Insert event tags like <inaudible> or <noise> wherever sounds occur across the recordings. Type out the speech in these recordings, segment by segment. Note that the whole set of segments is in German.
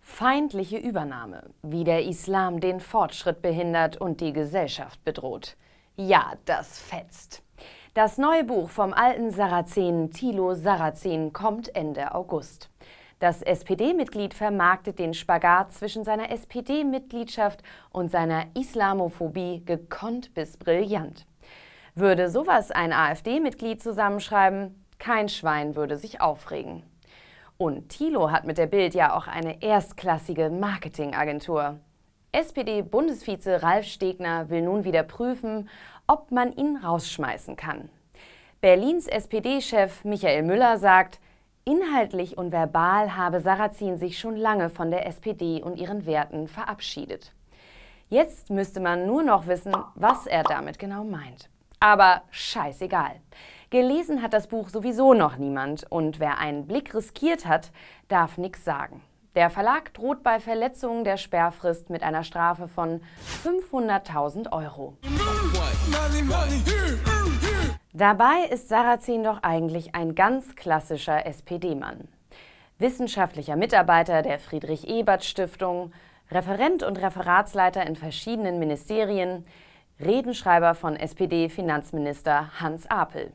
Feindliche Übernahme, wie der Islam den Fortschritt behindert und die Gesellschaft bedroht. Ja, das fetzt. Das neue Buch vom alten Sarazen Thilo Sarrazin kommt Ende August. Das SPD-Mitglied vermarktet den Spagat zwischen seiner SPD-Mitgliedschaft und seiner Islamophobie gekonnt bis brillant. Würde sowas ein AfD-Mitglied zusammenschreiben, kein Schwein würde sich aufregen. Und Thilo hat mit der Bild ja auch eine erstklassige Marketingagentur. SPD-Bundesvize Ralf Stegner will nun wieder prüfen, ob man ihn rausschmeißen kann. Berlins SPD-Chef Michael Müller sagt, inhaltlich und verbal habe Sarrazin sich schon lange von der SPD und ihren Werten verabschiedet. Jetzt müsste man nur noch wissen, was er damit genau meint. Aber scheißegal. Gelesen hat das Buch sowieso noch niemand und wer einen Blick riskiert hat, darf nichts sagen. Der Verlag droht bei Verletzungen der Sperrfrist mit einer Strafe von 500.000 Euro. Dabei ist Sarrazin doch eigentlich ein ganz klassischer SPD-Mann. Wissenschaftlicher Mitarbeiter der Friedrich Ebert Stiftung, Referent und Referatsleiter in verschiedenen Ministerien, Redenschreiber von SPD-Finanzminister Hans Apel.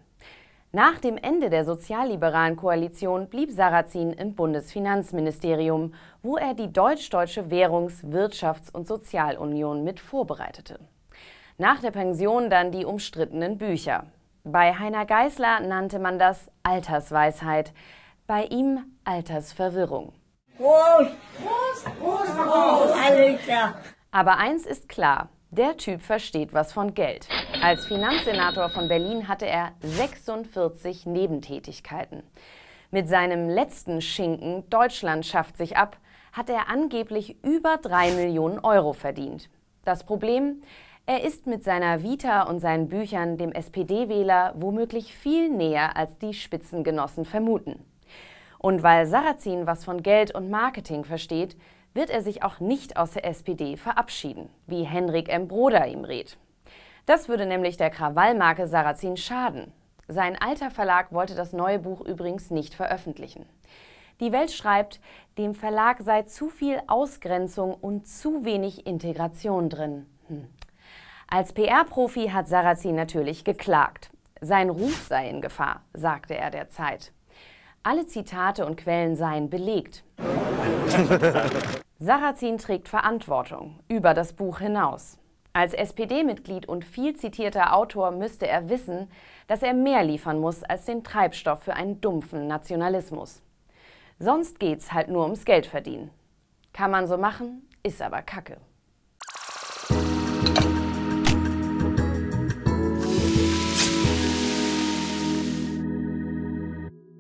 Nach dem Ende der sozialliberalen Koalition blieb Sarrazin im Bundesfinanzministerium, wo er die deutsch-deutsche Währungs-, Wirtschafts- und Sozialunion mit vorbereitete. Nach der Pension dann die umstrittenen Bücher. Bei Heiner Geißler nannte man das Altersweisheit, bei ihm Altersverwirrung. Prost! Prost! Prost! Prost! Prost! Aber eins ist klar, der Typ versteht was von Geld. Als Finanzsenator von Berlin hatte er 46 Nebentätigkeiten. Mit seinem letzten Schinken Deutschland schafft sich ab, hat er angeblich über 3 Millionen Euro verdient. Das Problem? Er ist mit seiner Vita und seinen Büchern dem SPD-Wähler womöglich viel näher, als die Spitzengenossen vermuten. Und weil Sarrazin was von Geld und Marketing versteht, wird er sich auch nicht aus der SPD verabschieden, wie Henrik M. Broder ihm rät. Das würde nämlich der Krawallmarke Sarrazin schaden. Sein alter Verlag wollte das neue Buch übrigens nicht veröffentlichen. Die Welt schreibt, dem Verlag sei zu viel Ausgrenzung und zu wenig Integration drin. Hm. Als PR-Profi hat Sarrazin natürlich geklagt. Sein Ruf sei in Gefahr, sagte er der Zeit. Alle Zitate und Quellen seien belegt. <laughs> Sarrazin trägt Verantwortung über das Buch hinaus. Als SPD-Mitglied und viel zitierter Autor müsste er wissen, dass er mehr liefern muss als den Treibstoff für einen dumpfen Nationalismus. Sonst geht's halt nur ums Geldverdienen. Kann man so machen, ist aber Kacke.